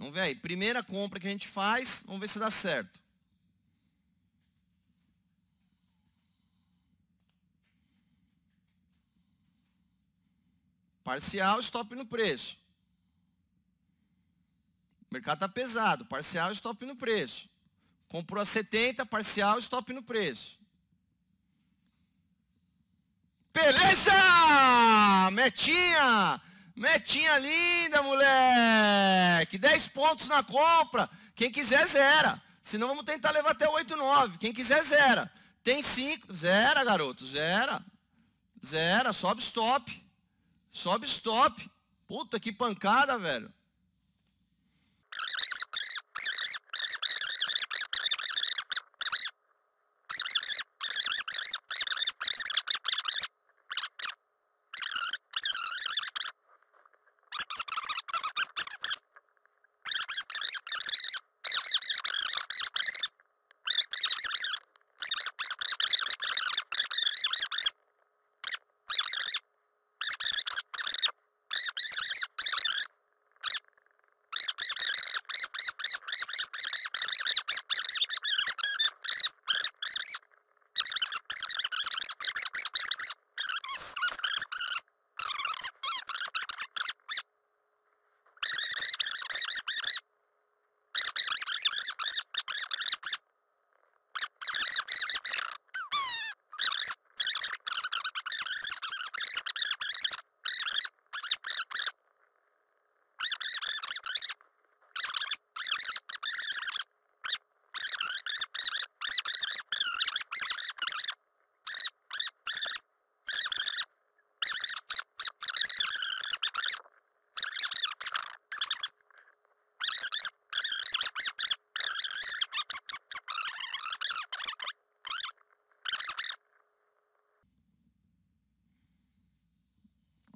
Vamos ver aí. Primeira compra que a gente faz, vamos ver se dá certo. Parcial, stop no preço. O mercado está pesado. Parcial, stop no preço. Comprou a 70, parcial, stop no preço. Beleza! Metinha! Metinha linda, moleque! 10 pontos na compra. Quem quiser, zera. Senão vamos tentar levar até 8, 9. Quem quiser, zera. Tem 5, zera, garoto, zera. Zera, sobe stop. Sobe stop. Puta que pancada, velho.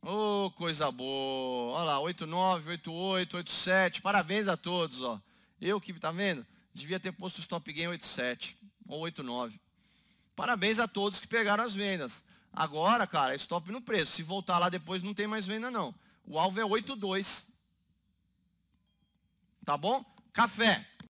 Ô, oh, coisa boa. Olha lá, 89, 88, 87. Parabéns a todos, ó. Eu que, tá vendo? Devia ter posto o stop Game 87 ou 89. Parabéns a todos que pegaram as vendas. Agora, cara, é stop no preço. Se voltar lá depois não tem mais venda não. O alvo é 82. Tá bom? Café.